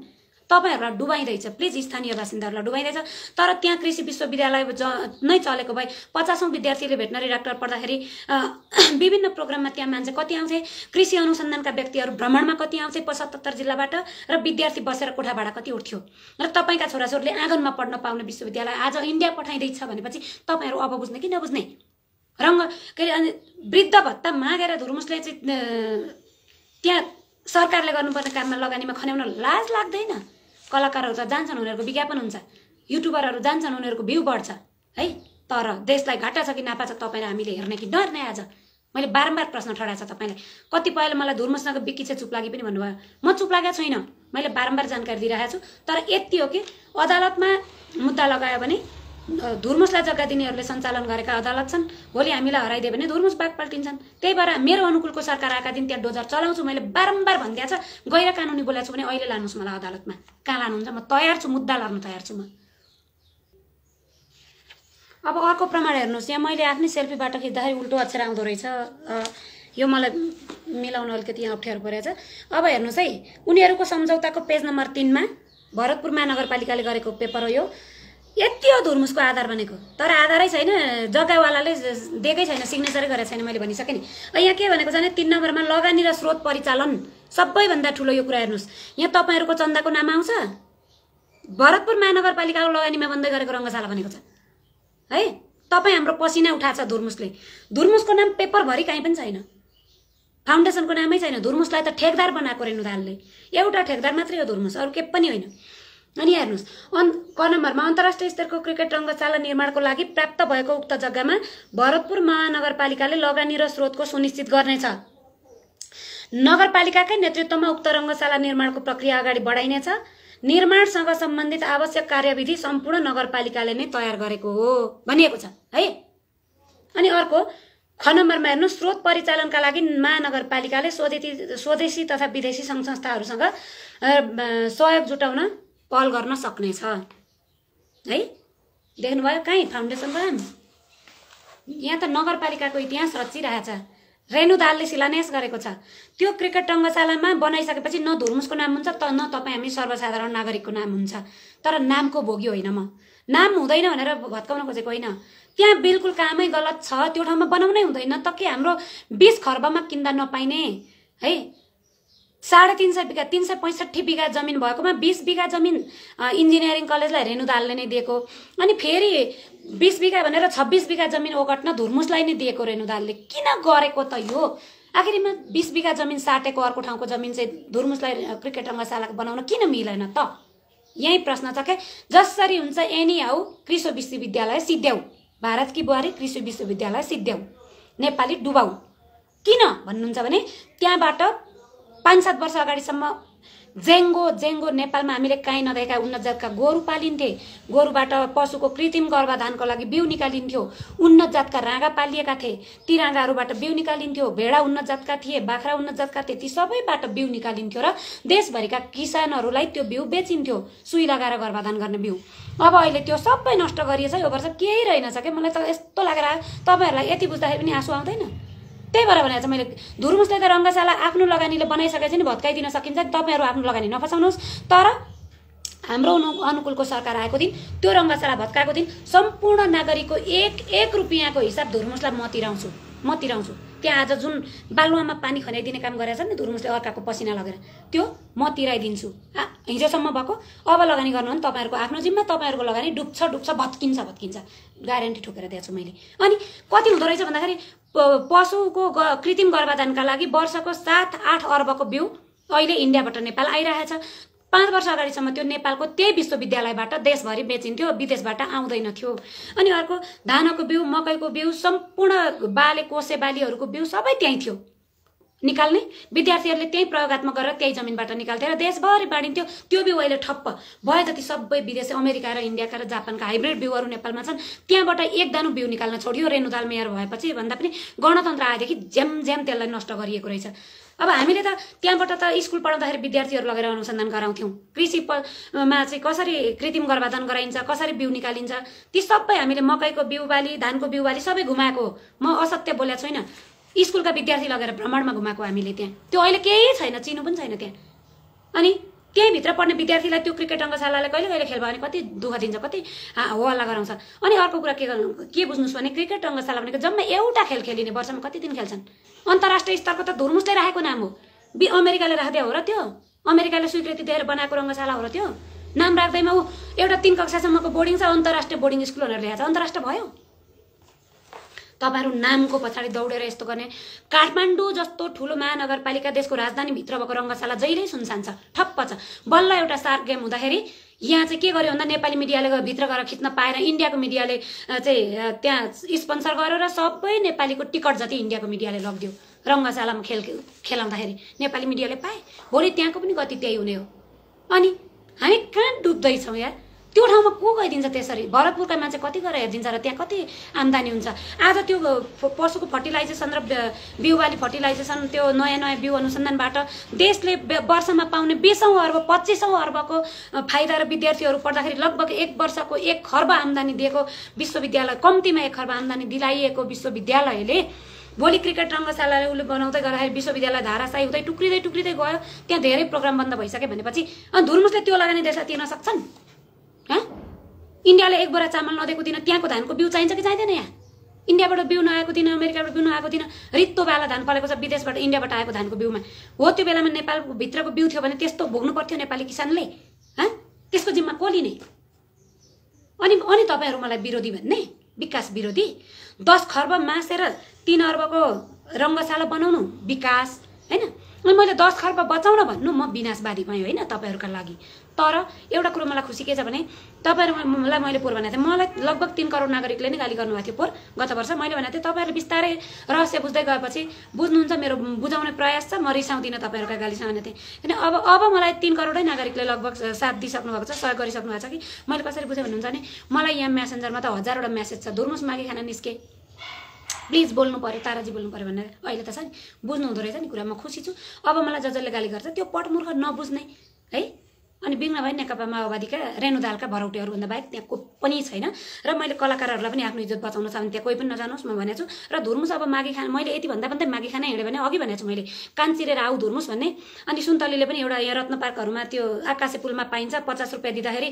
तपाईँहरूलाई डुबाइरहेछ प्लिज स्थानीय बासिन्दाहरूलाई डुबाइरहेछ तर त्यहाँ कृषि विश्वविद्यालय ज नै चलेको भए पचासौँ विद्यार्थीले भेटनरी डाक्टर पढ्दाखेरि विभिन्न प्रोग्राममा त्यहाँ मान्छे कति आउँथे कृषि अनुसन्धानका व्यक्तिहरू भ्रमणमा कति आउँथे पचहत्तर जिल्लाबाट र विद्यार्थी बसेर कोठा भाडा कति उठ्थ्यो र तपाईँका छोराछोरीले आँगनमा पढ्न पाउने विश्वविद्यालय आज इन्डिया पठाइँदैछ भनेपछि तपाईँहरू अब बुझ्ने कि नबुझ्ने रङ्ग के अरे अनि वृद्ध भत्ता मागेर धुर्मुसले चाहिँ त्यहाँ सरकारले गर्नुपर्ने काममा लगानीमा खन्याउन लाज लाग्दैन कलाकारहरू त जान्छन् उनीहरूको विज्ञापन हुन्छ युट्युबरहरू जान्छन् उनीहरूको भ्यू बढ्छ है तर देशलाई घाटा छ कि नापा छ तपाईँलाई हामीले हेर्ने कि डर्ने आज मैले बारम्बार प्रश्न ठडा छ तपाईँलाई कतिपयले मलाई धुर्मसँग बिकी चाहिँ चुप लागे पनि भन्नुभयो म चुप लागेको छुइनँ मैले बारम्बार जानकारी दिइरहेको छु तर यति हो कि अदालतमा मुद्दा लगायो भने धुर्मुसलाई जग्गा दिनेहरूले सञ्चालन गरेका अदालत छन् भोलि हामीलाई हराइदियो भने धुर्मुस बाघ पल्टिन्छन् त्यही भएर मेरो अनुकूलको सरकार आएका दिन त्यहाँ डोजर चलाउँछु मैले बारम्बार भनिदिएको छ गैर कानुनी बोलाएको छु भने अहिले लानुहोस् मलाई अदालतमा कहाँ लानुहुन्छ म तयार छु मुद्दा लड्नु तयार छु म अब अर्को प्रमाण हेर्नुहोस् यहाँ मैले आफ्नै सेल्फीबाट खिच्दाखेरि उल्टो अक्षर आउँदो रहेछ यो मलाई मिलाउन अलिकति यहाँ अप्ठ्यारो परेको छ अब हेर्नुहोस् है उनीहरूको सम्झौताको पेज नम्बर तिनमा भरतपुर महानगरपालिकाले गरेको पेपर हो यो यति हो धुर्मुसको आधार भनेको तर आधारै छैन जग्गावालाले दिएकै छैन सिग्नेचरै गरेको छैन मैले भनिसकेँ नि यहाँ के भनेको छ भने तिन नम्बरमा लगानी र स्रोत परिचालन सबैभन्दा ठुलो यो कुरा हेर्नुहोस् यहाँ तपाईँहरूको चन्दाको नाम आउँछ भरतपुर महानगरपालिकाको लगानीमा बन्दै गरेको रङ्गशाला भनेको छ है तपाईँ हाम्रो पसिना उठाएको छ धुर्मुसले धुर्मुसको नाम पेपरभरि काहीँ पनि छैन फाउन्डेसनको नामै छैन धुर्मुसलाई त ठेकदार बनाएको रेणुदालले एउटा ठेकदार मात्रै हो धुर्मुस अरू के पनि होइन अनि हेर्नुहोस् अन् क नम्बरमा अन्तर्राष्ट्रिय स्तरको क्रिकेट रङ्गशाला निर्माणको लागि प्राप्त भएको उक्त जग्गामा भरतपुर महानगरपालिकाले लगानी र स्रोतको सुनिश्चित गर्नेछ नगरपालिकाकै नेतृत्वमा उक्त रङ्गशाला निर्माणको प्रक्रिया अगाडि बढाइनेछ निर्माणसँग सम्बन्धित आवश्यक कार्यविधि सम्पूर्ण नगरपालिकाले नै तयार गरेको हो भनिएको छ है अनि अर्को ख नम्बरमा हेर्नु स्रोत परिचालनका लागि महानगरपालिकाले स्वदेशी स्वदेशी तथा विदेशी सङ्घ संस्थाहरूसँग सहयोग जुटाउन पहल गर्न सक्नेछ है देख्नुभयो कहीँ फाउन्डेसन राम यहाँ त नगरपालिकाको इतिहास रचिरहेछ रेणु दालले शिलान्यास गरेको छ त्यो क्रिकेट टङ्गशालामा बनाइसकेपछि न धुर्मुसको नाम हुन्छ त न तपाईँ हामी सर्वसाधारण नागरिकको नाम हुन्छ तर नामको भोगी होइन म नाम हुँदैन भनेर भत्काउन खोजेको होइन त्यहाँ बिल्कुल कामै गलत छ त्यो ठाउँमा बनाउनै हुँदैन त के हाम्रो बिस खर्बमा किन्दा नपाइने है साढे तिन सय बिघा तिन सय पैँसठी बिघा जमिन भएकोमा बिस बिघा जमिन इन्जिनियरिङ कलेजलाई रेणु दालले नै दिएको अनि फेरि बिस बिघा भनेर छब्बिस बिघा जमिन ओगट्न धुर्मुसलाई नै दिएको रेणु दालले किन गरेको त यो आखिरीमा बिस बिघा जमिन साटेको अर्को ठाउँको जमिन चाहिँ धुर्मुसलाई क्रिकेट रङ्गशाला बनाउन किन मिलेन त यही प्रश्न छ क्या जसरी हुन्छ एनी हाउ कृषि विश्वविद्यालय सिद्ध्याउ भारतकी बुहारी कृषि विश्वविद्यालय सिद्ध्याउ नेपाली डुबाउ किन भन्नुहुन्छ भने त्यहाँबाट पाँच सात वर्ष अगाडिसम्म जेङ्गो जेङ्गो नेपालमा हामीले काहीँ नदेखा उन्नत जातका गोरु पालिन्थे गोरुबाट पशुको कृत्रिम गर्भाधानको लागि बिउ निकालिन्थ्यो उन्नत जातका राँगा पालिएका थिए ती राँगाहरूबाट बिउ निकालिन्थ्यो भेडा उन्नत जातका थिए बाख्रा उन्नत जातका थिए ती सबैबाट बिउ निकालिन्थ्यो र देशभरिका किसानहरूलाई त्यो बिउ बेचिन्थ्यो सुई लगाएर गर्भाधान गर्ने बिउ अब अहिले त्यो सबै नष्ट गरिएछ यो वर्ष केही रहेनछ कि मलाई त यस्तो लागेर तपाईँहरूलाई यति बुझ्दाखेरि पनि आँसु आउँदैन त्यही भएर भनेर चाहिँ मैले धुर्मुसले त रङ्गशाला आफ्नो लगानीले बनाइसकेपछि नि भत्काइदिन सकिन्छ तपाईँहरू आफ्नो लगानी नफसाउनुहोस् तर हाम्रो अनुकूलको सरकार आएको दिन त्यो रङ्गशाला भत्काएको दिन सम्पूर्ण नागरिकको एक एक रुपियाँको हिसाब धुर्मुसलाई म तिराउँछु म तिराउँछु त्यहाँ आज जुन बालुवामा पानी खनाइदिने काम गरेको छ नि धुर्मुसले अर्काको पसिना लगेर त्यो म तिराइदिन्छु हिजोसम्म भएको अब लगानी गर्नु भने तपाईँहरूको आफ्नो जिम्मा तपाईँहरूको लगानी डुब्छ डुब्छ भत्किन्छ भत्किन्छ ग्यारेन्टी ठोकेर दिएको छु मैले अनि कति हुँदो रहेछ भन्दाखेरि पशुको कृत्रिम गर्भाधानका लागि वर्षको सात आठ अर्बको बिउ अहिले इन्डियाबाट नेपाल आइरहेछ पाँच वर्ष अगाडिसम्म त्यो नेपालको त्यही विश्वविद्यालयबाट देशभरि बेचिन्थ्यो विदेशबाट आउँदैन थियो अनि अर्को धानको बिउ मकैको बिउ सम्पूर्ण बाले कोसे बालीहरूको बिउ सबै त्यहीँ थियो निकाल्ने विद्यार्थीहरूले त्यही प्रयोगत्मक गरेर त्यही जमिनबाट निकाल्थ्यो र देशभरि बाँडिन्थ्यो त्यो बिउ अहिले ठप्प भयो जति सबै विदेशी अमेरिका र इन्डियाका र जापानका हाइब्रिड बिउहरू नेपालमा छन् त्यहाँबाट एक दानु बिउ निकाल्न छोडियो रेणुदाल मेयर भएपछि भन्दा पनि गणतन्त्र आएदेखि झ्याम झ्याम त्यसलाई नष्ट गरिएको रहेछ अब हामीले त त्यहाँबाट त स्कुल पढाउँदाखेरि विद्यार्थीहरू लगेर अनुसन्धान गराउँथ्यौँ कृषिमा चाहिँ कसरी कृत्रिम गर्भाधान गराइन्छ कसरी बिउ निकालिन्छ ती सबै हामीले मकैको बिउ बाली धानको बिउ बाली सबै घुमाएको म असत्य बोलेको छुइनँ स्कुलका विद्यार्थी लगेर भ्रमणमा घुमाएको हामीले त्यहाँ त्यो अहिले केही छैन चिनो पनि छैन त्यहाँ अनि त्यहीँभित्र भित्र पढ्ने विद्यार्थीलाई त्यो क्रिकेट रङ्गशालाले कहिले कहिले खेल्यो भने कति दुःख दिन्छ कति हल्ला गराउँछ अनि अर्को कुरा के गर्नु के बुझ्नुहोस् भने क्रिकेट रङ्गशाला भनेको जम्मै एउटा खेल खेलिने वर्षमा कति दिन खेल्छन् अन्तर्राष्ट्रिय स्तरको त धुर्मुसले राखेको नाम हो बि अमेरिकाले राखिदियो हो र त्यो अमेरिकाले स्वीकृति दिएर बनाएको रङ्गशाला हो र त्यो नाम राख्दैमा ऊ एउटा तिन कक्षासम्मको बोर्डिङ छ अन्तर्राष्ट्रिय बोर्डिङ स्कुलहरू ल्याएको छ अन्तर्राष्ट्रिय भयो तपाईँहरू नामको पछाडि दौडेर यस्तो गर्ने काठमाडौँ जस्तो ठुलो महानगरपालिका देशको राजधानीभित्र भएको रङ्गशाला जहिले सुनसान छ ठप्प छ बल्ल एउटा सार्क गेम हुँदाखेरि यहाँ चाहिँ के गर्यो भन्दा नेपाली मिडियाले भित्र गएर खिच्न पाएर इन्डियाको मिडियाले चाहिँ त्यहाँ स्पोन्सर गरेर सबै नेपालीको टिकट जति इन्डियाको मिडियाले लगिदियो रङ्गशालामा खेल खेलाउँदाखेरि नेपाली मिडियाले पाए भोलि त्यहाँको पनि गति त्यही हुने हो अनि हामी कहाँ डुब्दैछौँ यार त्यो ठाउँमा को गइदिन्छ त्यसरी भरतपुरका मान्छे कति गएर हेरिदिन्छ र त्यहाँ कति आम्दानी हुन्छ आज त्यो पशुको फर्टिलाइजेसन र बिउवाली फर्टिलाइजेसन त्यो नयाँ नयाँ बिउ अनुसन्धानबाट देशले वर्षमा पाउने बिसौँ अर्ब पच्चिसौँ अर्बको फाइदा र विद्यार्थीहरू पढ्दाखेरि लगभग एक वर्षको एक खर्ब आम्दानी दिएको विश्वविद्यालय कम्तीमा एक खर्ब आम्दानी दिलाइएको विश्वविद्यालयले भोलि क्रिकेट रङ्गशालाले उसले बनाउँदै गर्दाखेरि विश्वविद्यालय धाराशाही हुँदै टुक्रिँदै टुक्रिँदै गयो त्यहाँ धेरै प्रोग्राम बन्द भइसक्यो भनेपछि अनि धुर्मुसले त्यो लगानी देशलाई तिर्न सक्छन् इन्डियाले एक बोरा चामल नदिएको दिन त्यहाँको धानको बिउ चाहिन्छ कि चाहिँदैन यहाँ इन्डियाबाट बिउ नआएको दिन अमेरिकाबाट बिउ नआएको दिन रित्तो बाला धान फलेको छ विदेशबाट इन्डियाबाट आएको धानको बिउमा हो त्यो बेलामा नेपालको भित्रको बिउ थियो भने त्यस्तो भोग्नु पर्थ्यो नेपाली किसानले हँ त्यसको जिम्मा को लिने अनि अनि तपाईँहरू मलाई विरोधी भन्ने विकास विरोधी दस खर्ब मासेर तिन अर्बको रङ्गशाला बनाउनु विकास होइन अनि मैले दस खर्ब बचाउन भन्नु म विनाशवादी भएँ होइन तपाईँहरूका लागि तर एउटा कुरो मलाई खुसी के छ भने तपाईँहरूलाई मैले पोहोर भनेको थिएँ मलाई लगभग तिन करोड नागरिकले नै गाली गर्नुभएको थियो पोहोर गत वर्ष मैले भनेको थिएँ तपाईँहरूले बिस्तारै रहस्य बुझ्दै गएपछि बुझ्नुहुन्छ मेरो बुझाउने प्रयास छ म रिसाउँदिनँ तपाईँहरूका गालीसँग भनेको थिएँ किन अब अब मलाई तिन करोडै नागरिकले लगभग साथ दिइसक्नु भएको छ सहयोग गरिसक्नु भएको छ कि मैले कसरी बुझेँ भन्नुहुन्छ भने मलाई यहाँ म्यासेन्जरमा त हजारवटा म्यासेज छ दुर्मुस मागी खाना निस्के प्लिज बोल्नु पऱ्यो ताराजी बोल्नु पऱ्यो भनेर अहिले त छ नि बुझ्नु हुँदो रहेछ नि कुरा म खुसी छु अब मलाई जसले गाली गर्छ त्यो पटमुर्ख नबुझ्ने है अनि भाइ नेकपा माओवादीका रेणु दालका भरौटेहरूभन्दा बाहेक त्यहाँ को पनि छैन र मैले कलाकारहरूलाई पनि आफ्नो इज्जत बचाउन छ भने त्यहाँ कोही पनि नजानुहोस् म भनेको छु र धुर्मुस अब माघी खाना मैले यति भन्दा पनि त माघी खाना हिँड्यो भने अघि भनेको छु मैले कान चिरेर आऊ धुर्मुस भन्ने अनि सुन्तलीले पनि एउटा यहाँ रत्न पार्कहरूमा त्यो आकाशे पुलमा पाइन्छ पचास रुपियाँ दिँदाखेरि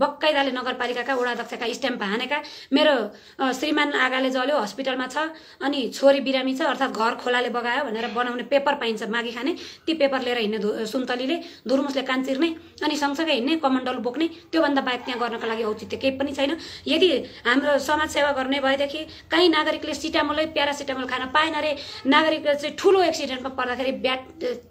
बक्कैदाले नगरपालिकाका वडा अध्यक्षका स्ट्याम्प हानेका मेरो श्रीमान आगाले जल्यो हस्पिटलमा छ अनि छोरी बिरामी छ अर्थात् घर खोलाले बगायो भनेर बनाउने पेपर पाइन्छ मागी खाने ती पेपर लिएर हिँड्ने धु सुन्तलीले धुर्मुसले कान चिर्ने अनि सँगसँगै हिँड्ने कमण्डल बोक्ने त्योभन्दा बाहेक त्यहाँ गर्नको लागि औचित्य केही पनि छैन यदि हाम्रो समाजसेवा गर्ने भएदेखि कहीँ नागरिकले सिटामोलै प्यारासिटामोल खान पाएन रे नागरिकले चाहिँ ठुलो एक्सिडेन्टमा पर्दाखेरि ब्याट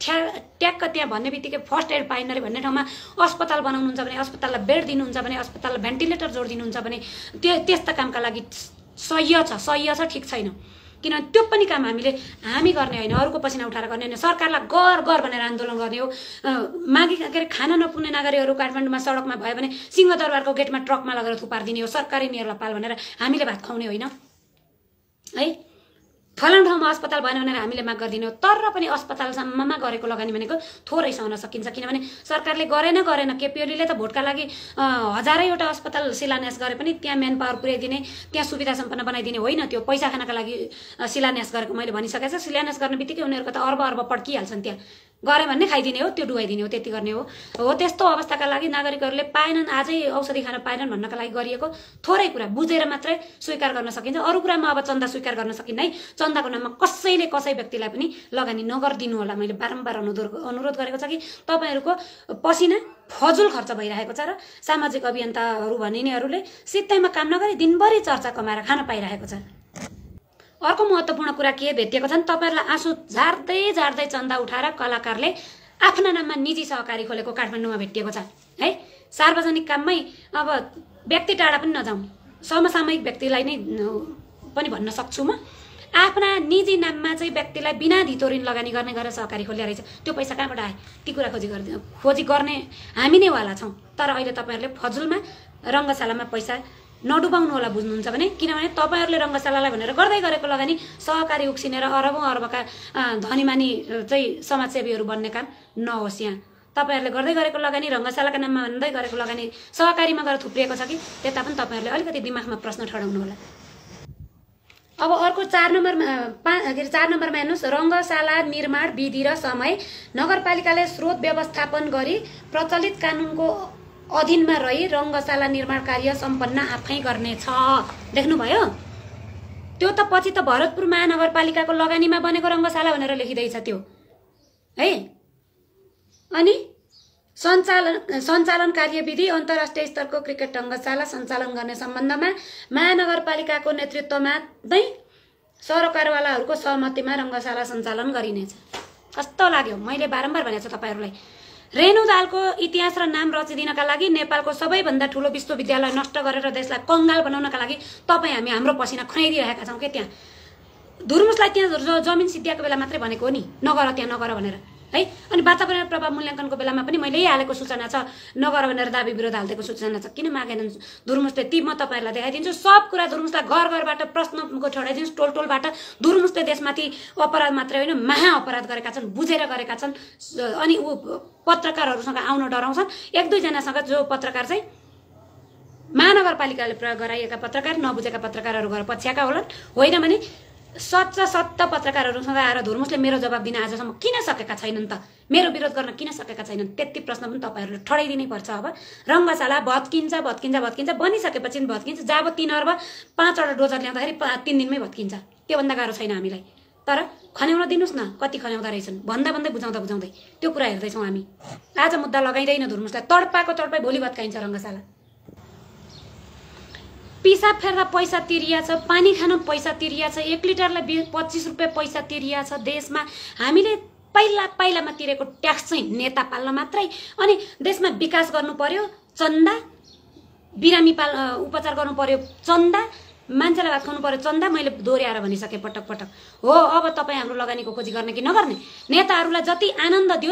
ठ्या ट्याक्क त्यहाँ भन्ने बित्तिकै फर्स्ट एड पाएन रे भन्ने ठाउँमा अस्पताल बनाउनुहुन्छ भने अस्पताललाई बेड दिनुहुन्छ दिनुहुन्छ भने अस्पताललाई भेन्टिलेटर जोडिदिनुहुन्छ भने त्यो त्यस्ता कामका लागि सह्य छ सह्य छ ठिक छैन किनभने त्यो पनि काम हामीले हामी गर्ने होइन अरूको पसिना उठाएर गर्ने होइन सरकारलाई गर गर भनेर आन्दोलन गर्ने हो माघी के अरे खाना नपुग्ने नागरिकहरू काठमाडौँमा सडकमा भयो भने सिंहदरबारको गेटमा ट्रकमा लगेर थुपारिदिने हो सरकारी मेयरलाई पाल भनेर हामीले भात खुवाउने होइन है फलाउनु ठाउँमा अस्पताल भएन भनेर हामीले माग गरिदिनु तर पनि अस्पतालसम्ममा गरेको लगानी भनेको थोरै सहन सकिन्छ किनभने सरकारले गरेन गरेन केपिओलीले त भोटका लागि हजारैवटा अस्पताल शिलान्यास गरे पनि त्यहाँ म्यान पावर पुर्याइदिने त्यहाँ सुविधा सम्पन्न बनाइदिने होइन त्यो पैसा खानका लागि शिलान्यास गरेको मैले भनिसकेको छ शिलान्यास गर्ने बित्तिकै उनीहरूको त अर्ब अर्ब पड्किहाल्छन् त्यहाँ गऱ्यो भने खाइदिने हो त्यो डुवाइदिने हो त्यति गर्ने हो हो त्यस्तो अवस्थाका लागि नागरिकहरूले पाएनन् आजै औषधि खान पाएनन् भन्नका लागि गरिएको थोरै कुरा बुझेर मात्रै स्वीकार गर्न सकिन्छ अरू कुरामा अब चन्दा स्वीकार गर्न सकिन्न है चन्दाको नाममा कसैले कसै व्यक्तिलाई पनि लगानी नगरिदिनु होला मैले बारम्बार अनुरोध अनुरोध गरेको छ कि तपाईँहरूको पसिना फजुल खर्च भइरहेको छ र सामाजिक अभियन्ताहरू भनिनेहरूले सित्तैमा काम नगरी दिनभरि चर्चा कमाएर खान पाइरहेको छ अर्को महत्त्वपूर्ण कुरा के भेटिएको छ भने तपाईँहरूलाई आँसु झार्दै झार्दै चन्दा उठाएर कलाकारले आफ्ना नाममा निजी सहकारी खोलेको काठमाडौँमा भेटिएको छ है सार्वजनिक काममै अब व्यक्ति टाढा पनि नजाउँ समसामयिक व्यक्तिलाई नै पनि भन्न सक्छु म आफ्ना निजी नाममा चाहिँ व्यक्तिलाई बिना धितो ऋण लगानी गर्ने गरेर सहकारी खोलिया रहेछ त्यो पैसा कहाँबाट आए ती कुरा खोजी गरिदिनु खोजी गर्ने हामी नै वाला छौँ तर अहिले तपाईँहरूले फजुलमा रङ्गशालामा पैसा नडुबाउनु होला बुझ्नुहुन्छ भने किनभने तपाईँहरूले रङ्गशालालाई भनेर गर्दै गरेको लगानी सहकारी उक्सिनेर अरबौँ अरबका धनीमानी चाहिँ समाजसेवीहरू बन्ने काम नहोस् यहाँ तपाईँहरूले गर्दै गरेको लगानी रङ्गशालाका नाममा भन्दै गरेको लगानी सहकारीमा गएर थुप्रिएको छ कि त्यता पनि तपाईँहरूले अलिकति दिमागमा प्रश्न ठडाउनु होला अब अर्को चार नम्बरमा पाँच के अरे चार नम्बरमा हेर्नुहोस् रङ्गशाला निर्माण विधि र समय नगरपालिकाले स्रोत व्यवस्थापन गरी प्रचलित कानुनको अधीनमा रही रङ्गशाला निर्माण कार्य सम्पन्न आफै गर्नेछ देख्नुभयो त्यो त पछि त भरतपुर महानगरपालिकाको लगानीमा बनेको रङ्गशाला भनेर लेखिँदैछ त्यो है अनि सञ्चालन सञ्चालन कार्यविधि अन्तर्राष्ट्रिय स्तरको क्रिकेट रङ्गशाला सञ्चालन गर्ने सम्बन्धमा महानगरपालिकाको नेतृत्वमा नै सरकारवालाहरूको सहमतिमा रङ्गशाला सञ्चालन गरिनेछ कस्तो लाग्यो मैले बारम्बार भनेको छु तपाईँहरूलाई रेणु दालको इतिहास र नाम रचिदिनका लागि नेपालको सबैभन्दा ठुलो विश्वविद्यालय नष्ट गरेर देशलाई कङ्गाल बनाउनका लागि तपाईँ हामी हाम्रो पसिना खुनाइदिइरहेका छौँ के त्यहाँ धुर्मुसलाई त्यहाँ जमिन सिद्ध्याएको बेला मात्रै भनेको हो नि नगर त्यहाँ नगर भनेर है अनि वातावरण प्रभाव मूल्याङ्कनको बेलामा पनि मैले हालेको सूचना छ नगर भनेर दाबी विरोध हालिदिएको सूचना छ किन मागेन धुर्मुसले ती म तपाईँहरूलाई देखाइदिन्छु सब कुरा धुर्मुसलाई घर घरबाट प्रश्नको ठडाइदिनुहोस् टोल टोलबाट धुर्मुसले देशमाथि अपराध मात्रै होइन महा अपराध गरेका छन् बुझेर गरेका छन् अनि ऊ पत्रकारहरूसँग आउन डराउँछन् एक दुईजनासँग जो पत्रकार चाहिँ महानगरपालिकाले प्रयोग गराइएका पत्रकार नबुझेका पत्रकारहरू गएर पछ्याएका होलान् होइन भने सच्च सत्य पत्रकारहरू सधैँ आएर धुर्मुसले मेरो जवाब दिन आजसम्म किन सकेका छैनन् त मेरो विरोध गर्न किन सकेका छैनन् त्यति प्रश्न पनि तपाईँहरूले ठडाइदिनै पर्छ अब रङ्गशाला भत्किन्छ भत्किन्छ भत्किन्छ बनिसकेपछि पनि भत्किन्छ जाब तिन अर्ब पाँचवटा डोजर ल्याउँदाखेरि पाँच तिन दिनमै भत्किन्छ त्योभन्दा गाह्रो छैन हामीलाई तर खन्याउन दिनुहोस् न कति खन्याउँदो रहेछन् भन्दा भन्दै बुझाउँदा बुझाउँदै त्यो कुरा हेर्दैछौँ हामी आज मुद्दा लगाइँदैन धुर्मुसलाई तडपाको तडपाई भोलि भत्काइन्छ रङ्गशाला पिसाब फेर्दा पैसा छ पानी खान पैसा तिरिया छ एक लिटरलाई बिस पच्चिस रुपियाँ पैसा तिरिया छ देशमा हामीले पहिला पहिलामा तिरेको ट्याक्स चाहिँ नेता पाल्न मात्रै अनि देशमा विकास गर्नु पर्यो चन्दा बिरामी पाल उपचार गर्नु पर्यो चन्दा मान्छेलाई भात खुवाउनु पर्यो चन्दा मैले दोहोऱ्याएर भनिसकेँ पटक पटक हो अब तपाईँ हाम्रो लगानीको खोजी गर्ने कि नगर्ने नेताहरूलाई जति आनन्द दियो